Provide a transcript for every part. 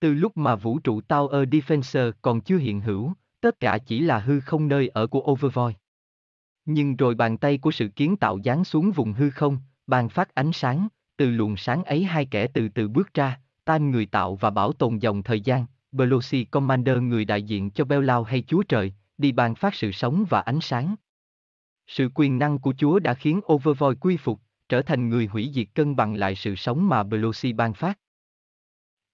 Từ lúc mà vũ trụ Tower Defensor còn chưa hiện hữu, tất cả chỉ là hư không nơi ở của Overvoid. Nhưng rồi bàn tay của sự kiến tạo giáng xuống vùng hư không, bàn phát ánh sáng, từ luồng sáng ấy hai kẻ từ từ bước ra, Tam người tạo và bảo tồn dòng thời gian, Pelosi Commander người đại diện cho Beo hay Chúa Trời, đi bàn phát sự sống và ánh sáng. Sự quyền năng của Chúa đã khiến Overvoid quy phục, trở thành người hủy diệt cân bằng lại sự sống mà Pelosi ban phát.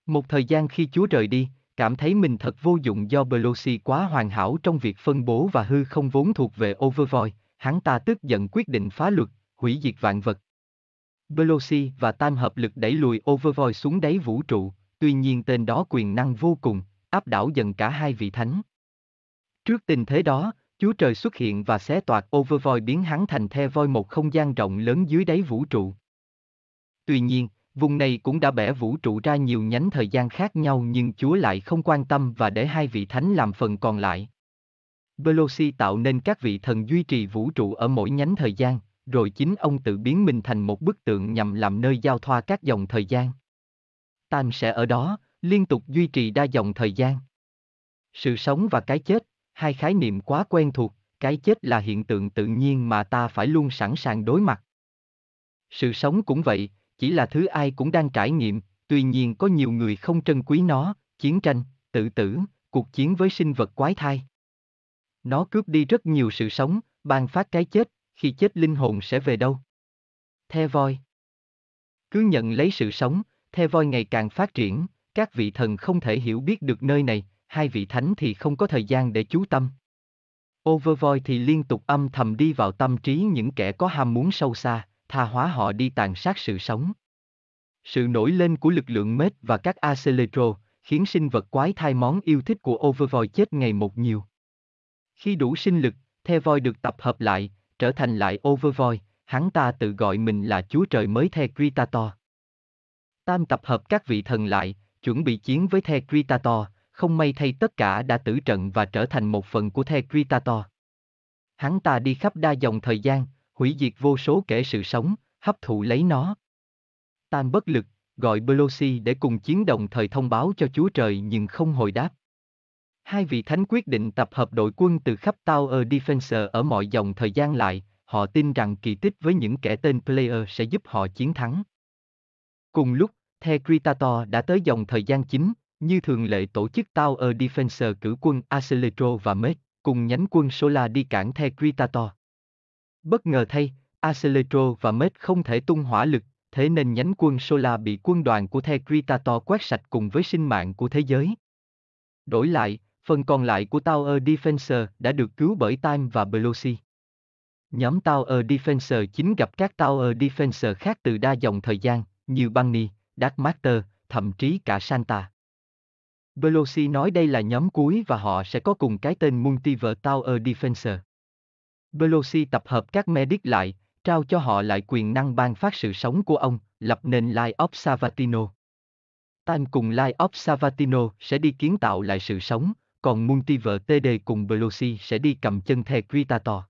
Một thời gian khi Chúa rời đi, cảm thấy mình thật vô dụng do Pelosi quá hoàn hảo trong việc phân bố và hư không vốn thuộc về Overvoid, hắn ta tức giận quyết định phá luật, hủy diệt vạn vật. Pelosi và Tam hợp lực đẩy lùi Overvoid xuống đáy vũ trụ, tuy nhiên tên đó quyền năng vô cùng, áp đảo dần cả hai vị thánh. Trước tình thế đó, Chúa Trời xuất hiện và xé toạc Overvoid biến hắn thành the voi một không gian rộng lớn dưới đáy vũ trụ. Tuy nhiên, Vùng này cũng đã bẻ vũ trụ ra nhiều nhánh thời gian khác nhau nhưng Chúa lại không quan tâm và để hai vị thánh làm phần còn lại. Pelosi tạo nên các vị thần duy trì vũ trụ ở mỗi nhánh thời gian, rồi chính ông tự biến mình thành một bức tượng nhằm làm nơi giao thoa các dòng thời gian. Tam sẽ ở đó, liên tục duy trì đa dòng thời gian. Sự sống và cái chết, hai khái niệm quá quen thuộc, cái chết là hiện tượng tự nhiên mà ta phải luôn sẵn sàng đối mặt. Sự sống cũng vậy, chỉ là thứ ai cũng đang trải nghiệm, tuy nhiên có nhiều người không trân quý nó, chiến tranh, tự tử, cuộc chiến với sinh vật quái thai. Nó cướp đi rất nhiều sự sống, ban phát cái chết, khi chết linh hồn sẽ về đâu? The voi. Cứ nhận lấy sự sống, the voi ngày càng phát triển, các vị thần không thể hiểu biết được nơi này, hai vị thánh thì không có thời gian để chú tâm. Overvoid thì liên tục âm thầm đi vào tâm trí những kẻ có ham muốn sâu xa, tha hóa họ đi tàn sát sự sống. Sự nổi lên của lực lượng mết và các acelero khiến sinh vật quái thai món yêu thích của Overvoid chết ngày một nhiều. Khi đủ sinh lực, The voi được tập hợp lại, trở thành lại Overvoid, hắn ta tự gọi mình là Chúa Trời mới The Kritator. Tam tập hợp các vị thần lại, chuẩn bị chiến với The Kritator, không may thay tất cả đã tử trận và trở thành một phần của The Kritator. Hắn ta đi khắp đa dòng thời gian, hủy diệt vô số kẻ sự sống, hấp thụ lấy nó. Tan bất lực, gọi Pelosi để cùng chiến đồng thời thông báo cho Chúa Trời nhưng không hồi đáp. Hai vị thánh quyết định tập hợp đội quân từ khắp Tower Defense ở mọi dòng thời gian lại, họ tin rằng kỳ tích với những kẻ tên Player sẽ giúp họ chiến thắng. Cùng lúc, The Critator đã tới dòng thời gian chính, như thường lệ tổ chức Tower Defense cử quân Acelero và Mết, cùng nhánh quân Sola đi cản The Critator. Bất ngờ thay, Acelero và Mết không thể tung hỏa lực, thế nên nhánh quân Sola bị quân đoàn của The Kritator quét sạch cùng với sinh mạng của thế giới. Đổi lại, phần còn lại của Tower Defensor đã được cứu bởi Time và Pelosi. Nhóm Tower Defensor chính gặp các Tower Defensor khác từ đa dòng thời gian, như Bunny, Darkmaster, thậm chí cả Santa. Pelosi nói đây là nhóm cuối và họ sẽ có cùng cái tên Multiver Tower Defensor. Pelosi tập hợp các medic lại, trao cho họ lại quyền năng ban phát sự sống của ông, lập nền Light of Savatino. Tan cùng Light of Savatino sẽ đi kiến tạo lại sự sống, còn Multiver TD cùng Pelosi sẽ đi cầm chân the Gritator.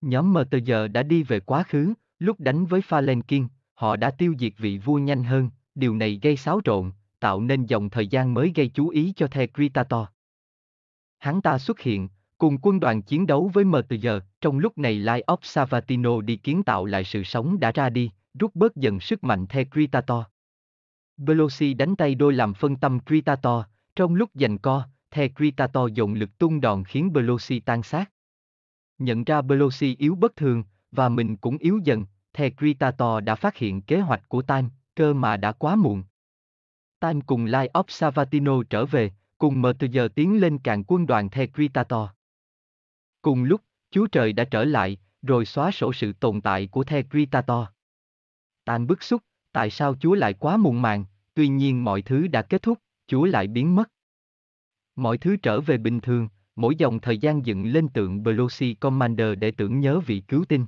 Nhóm mờ giờ đã đi về quá khứ, lúc đánh với Falenkin, họ đã tiêu diệt vị vua nhanh hơn, điều này gây xáo trộn, tạo nên dòng thời gian mới gây chú ý cho the Gritator. Hắn ta xuất hiện, cùng quân đoàn chiến đấu với MTG, trong lúc này Lai of Savatino đi kiến tạo lại sự sống đã ra đi, rút bớt dần sức mạnh theo Kritator. Pelosi đánh tay đôi làm phân tâm Kritator, trong lúc giành co, The Kritator dồn lực tung đòn khiến Pelosi tan xác. Nhận ra Pelosi yếu bất thường, và mình cũng yếu dần, The Kritator đã phát hiện kế hoạch của Tan, cơ mà đã quá muộn. Tan cùng Lai of Savatino trở về, cùng MTG tiến lên cạn quân đoàn The Kritator. Cùng lúc, Chúa Trời đã trở lại, rồi xóa sổ sự tồn tại của The Creator. Tan bức xúc, tại sao Chúa lại quá muộn màng, tuy nhiên mọi thứ đã kết thúc, Chúa lại biến mất. Mọi thứ trở về bình thường, mỗi dòng thời gian dựng lên tượng Pelosi Commander để tưởng nhớ vị cứu tinh.